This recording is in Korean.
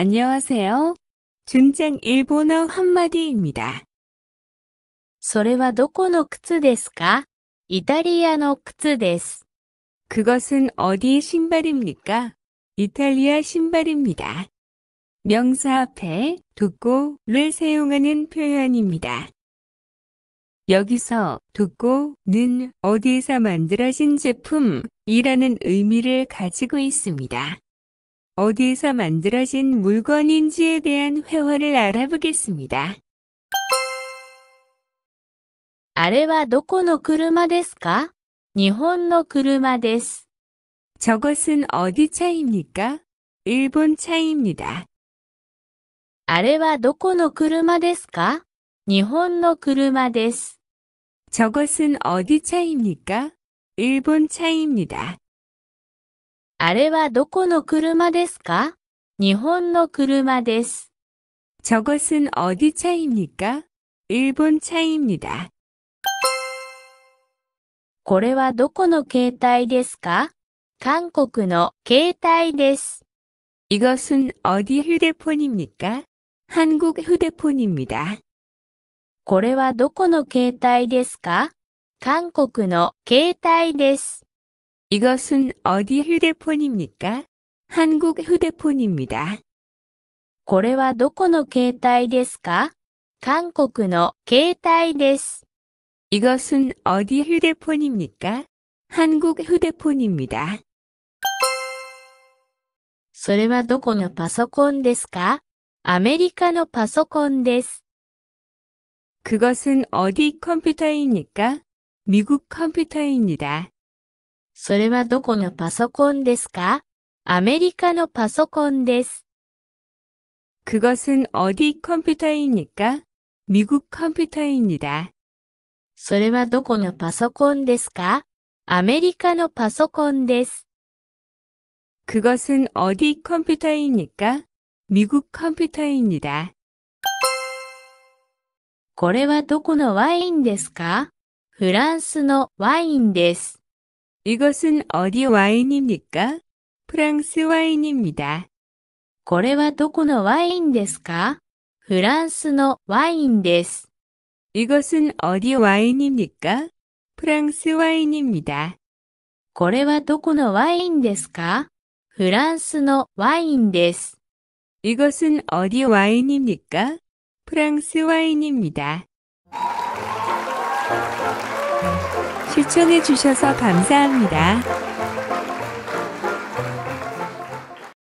안녕하세요. 준장 일본어 한마디입니다. それはどこの靴ですかイタリアの靴です。 그것은 어디 신발입니까? 이탈리아 신발입니다. 명사 앞에 듣고를 사용하는 표현입니다. 여기서 듣고는 어디에서 만들어진 제품이라는 의미를 가지고 있습니다. 어디에서 만들어진 물건인지에 대한 회화를 알아보겠습니다. あれはどこの車ですか?日本の車です. 저것은 어디 차입니까? 일본 차입니다. あれはどこの車ですか?日本の車です. 저것은 어디 차입니까? 일본 차입니다. あれはどこの車ですか日本の車です。저것은어디차입니까일본차입니다これはどこの携帯ですか韓国の携帯です。이것은어디휴대폰입니까한국휴대폰입니다これはどこの携帯ですか韓国の携帯です。 이것은 어디 휴대폰입니까? 한국 휴대폰입니다. これはどこの携帯ですか韓国の携帯です。 이것은 어디 휴대폰입니까? 한국 휴대폰입니다. それはどこのパソコンですかアメリカのパソコンです。 그것은 어디 컴퓨터입니까? 미국 컴퓨터입니다. それはどこのパソコンですかアメリカのパソコンです。그것은어디컴퓨터입니까미국컴퓨터입니 다。 それはどこのパソコンですかアメリカのパソコンです。그것은어디컴퓨터입니까미국컴퓨터입니 다。 これはどこのワインですかフランスのワインです。 이것은 어디 와인입니까? 프랑스 와인입니다. これはどこのワインですかフランスのワインです。 이것은 어디 와인입니까? 프랑스 와인입니다. これはどこのワインですかフランスのワインです。 이것은 어디 와인입니까? 프랑스 와인입니다. 시청해 주셔서 감사합니다.